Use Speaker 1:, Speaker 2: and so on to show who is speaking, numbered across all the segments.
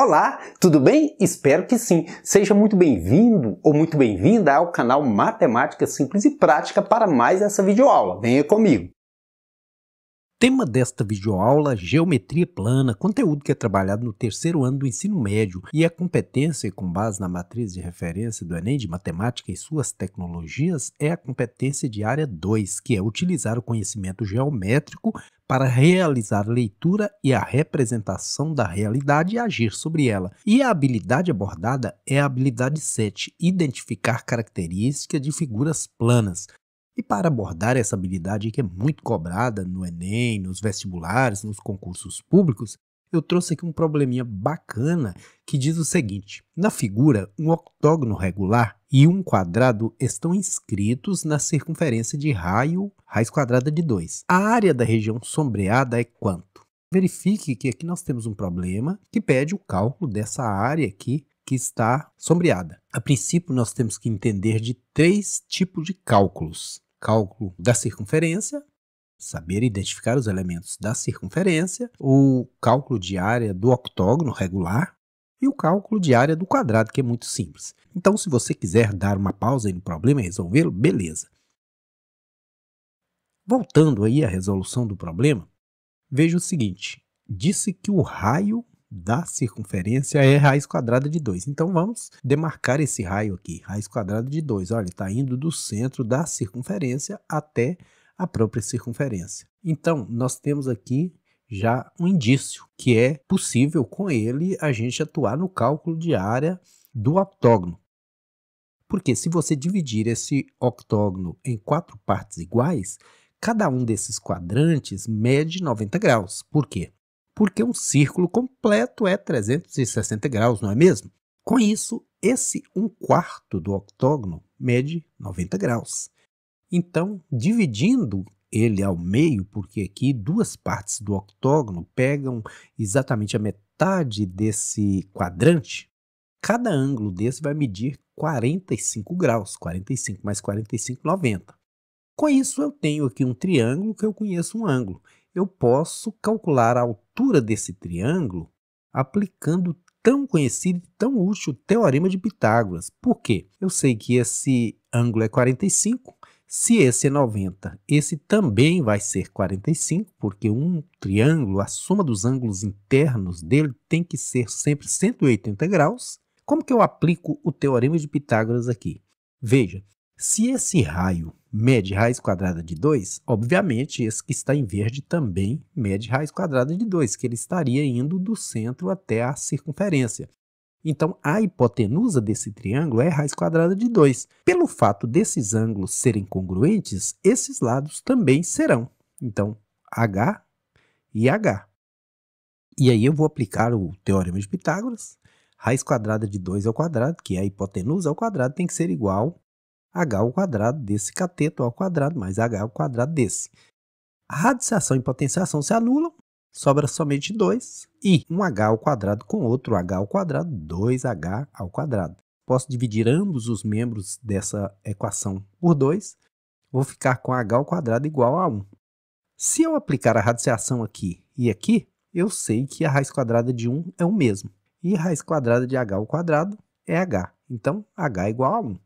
Speaker 1: Olá, tudo bem? Espero que sim. Seja muito bem-vindo ou muito bem-vinda ao canal Matemática Simples e Prática para mais essa videoaula. Venha comigo. Tema desta videoaula, geometria plana, conteúdo que é trabalhado no terceiro ano do ensino médio e a é competência com base na matriz de referência do Enem de Matemática e suas tecnologias é a competência de área 2, que é utilizar o conhecimento geométrico para realizar leitura e a representação da realidade e agir sobre ela. E a habilidade abordada é a habilidade 7, identificar características de figuras planas. E para abordar essa habilidade que é muito cobrada no Enem, nos vestibulares, nos concursos públicos, eu trouxe aqui um probleminha bacana que diz o seguinte: na figura, um octógono regular e um quadrado estão inscritos na circunferência de raio raiz quadrada de 2. A área da região sombreada é quanto? Verifique que aqui nós temos um problema que pede o cálculo dessa área aqui que está sombreada. A princípio, nós temos que entender de três tipos de cálculos. Cálculo da circunferência, saber identificar os elementos da circunferência, o cálculo de área do octógono regular e o cálculo de área do quadrado, que é muito simples. Então, se você quiser dar uma pausa no problema e resolvê-lo, beleza. Voltando aí à resolução do problema, veja o seguinte, disse que o raio da circunferência é raiz quadrada de 2. Então, vamos demarcar esse raio aqui, raiz quadrada de 2. Olha, está indo do centro da circunferência até a própria circunferência. Então, nós temos aqui já um indício que é possível com ele a gente atuar no cálculo de área do octógono. Porque se você dividir esse octógono em quatro partes iguais, cada um desses quadrantes mede 90 graus. Por quê? Porque um círculo completo é 360 graus, não é mesmo? Com isso, esse 1 um quarto do octógono mede 90 graus. Então, dividindo ele ao meio, porque aqui duas partes do octógono pegam exatamente a metade desse quadrante, cada ângulo desse vai medir 45 graus, 45 mais 45, 90. Com isso, eu tenho aqui um triângulo que eu conheço um ângulo. Eu posso calcular a altura desse triângulo aplicando tão conhecido e tão útil o Teorema de Pitágoras. Por quê? Eu sei que esse ângulo é 45 se esse é 90, esse também vai ser 45, porque um triângulo, a soma dos ângulos internos dele tem que ser sempre 180 graus. Como que eu aplico o teorema de Pitágoras aqui? Veja, se esse raio mede raiz quadrada de 2, obviamente esse que está em verde também mede raiz quadrada de 2, que ele estaria indo do centro até a circunferência. Então, a hipotenusa desse triângulo é raiz quadrada de 2. Pelo fato desses ângulos serem congruentes, esses lados também serão. Então, H e H. E aí eu vou aplicar o teorema de Pitágoras. Raiz quadrada de 2 ao quadrado, que é a hipotenusa ao quadrado, tem que ser igual a h ao quadrado desse cateto ao quadrado mais h ao quadrado desse. A radiciação e potenciação se anulam, sobra somente 2 e 1 h ao quadrado com outro h ao quadrado, 2h ao quadrado. Posso dividir ambos os membros dessa equação por 2, vou ficar com h ao quadrado igual a 1. Se eu aplicar a radiciação aqui e aqui, eu sei que a raiz quadrada de 1 é o mesmo. E a raiz quadrada de h ao quadrado é h. Então, h é igual a 1.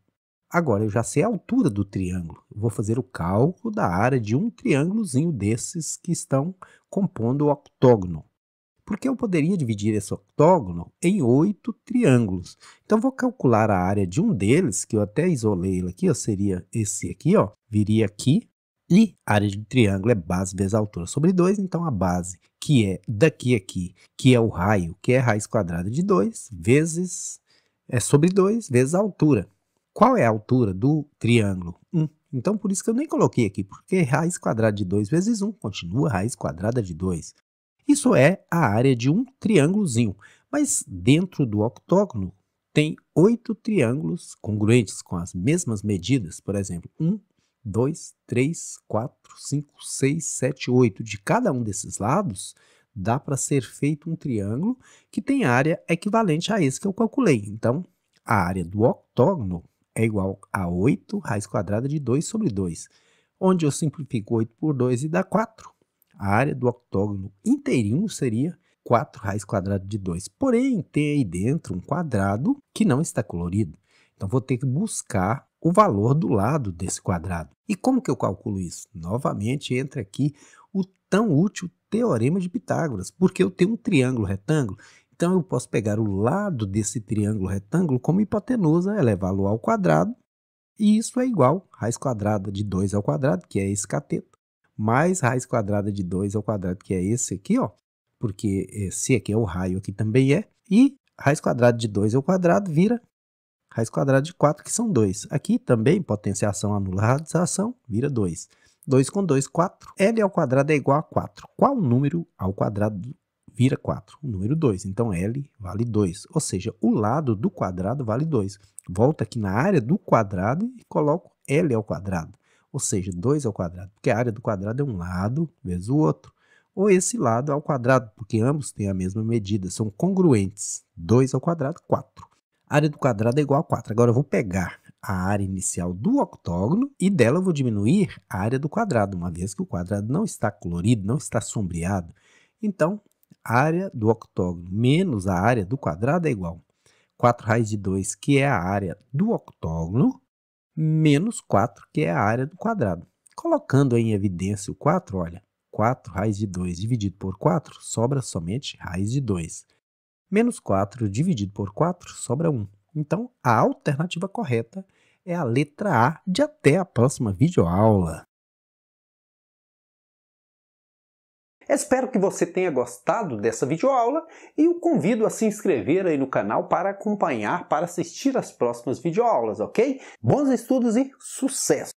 Speaker 1: Agora, eu já sei a altura do triângulo. Eu vou fazer o cálculo da área de um triângulozinho desses que estão compondo o octógono. Porque eu poderia dividir esse octógono em oito triângulos. Então, vou calcular a área de um deles, que eu até isolei ele aqui, ó, seria esse aqui, ó, viria aqui. E a área de um triângulo é base vezes altura sobre 2, então a base, que é daqui aqui, que é o raio, que é raiz quadrada de 2, vezes é sobre 2, vezes a altura. Qual é a altura do triângulo? 1. Então, por isso que eu nem coloquei aqui, porque raiz quadrada de 2 vezes 1 continua raiz quadrada de 2. Isso é a área de um triângulozinho, mas dentro do octógono tem oito triângulos congruentes com as mesmas medidas, por exemplo, 1, 2, 3, 4, 5, 6, 7, 8. De cada um desses lados, dá para ser feito um triângulo que tem área equivalente a esse que eu calculei. Então, a área do octógono é igual a 8 raiz quadrada de 2 sobre 2, onde eu simplifico 8 por 2 e dá 4. A área do octógono inteirinho seria 4 raiz quadrada de 2, porém tem aí dentro um quadrado que não está colorido. Então vou ter que buscar o valor do lado desse quadrado. E como que eu calculo isso? Novamente entra aqui o tão útil teorema de Pitágoras, porque eu tenho um triângulo retângulo então eu posso pegar o lado desse triângulo retângulo como hipotenusa, elevá-lo ao quadrado, e isso é igual a raiz quadrada de 2 ao quadrado, que é esse cateto, mais raiz quadrada de 2 ao quadrado, que é esse aqui, ó, porque esse aqui é o raio, aqui também é, e raiz quadrada de 2 ao quadrado vira raiz quadrada de 4, que são 2. Aqui também, potenciação anula radiação, vira 2. 2 com 2, 4. L ao quadrado é igual a 4. Qual o número ao quadrado vira 4, o número 2. Então L vale 2, ou seja, o lado do quadrado vale 2. Volto aqui na área do quadrado e coloco L ao quadrado, ou seja, 2 ao quadrado, porque a área do quadrado é um lado vezes o outro, ou esse lado ao quadrado, porque ambos têm a mesma medida, são congruentes. 2 ao quadrado, 4. A área do quadrado é igual a 4. Agora eu vou pegar a área inicial do octógono e dela eu vou diminuir a área do quadrado, uma vez que o quadrado não está colorido, não está sombreado. Então, área do octógono menos a área do quadrado é igual a 4 raiz de 2, que é a área do octógono, menos 4, que é a área do quadrado. Colocando em evidência o 4, olha, 4 raiz de 2 dividido por 4 sobra somente raiz de 2. Menos 4 dividido por 4 sobra 1. Então, a alternativa correta é a letra A de até a próxima videoaula. Espero que você tenha gostado dessa videoaula e o convido a se inscrever aí no canal para acompanhar, para assistir as próximas videoaulas, ok? Bons estudos e sucesso!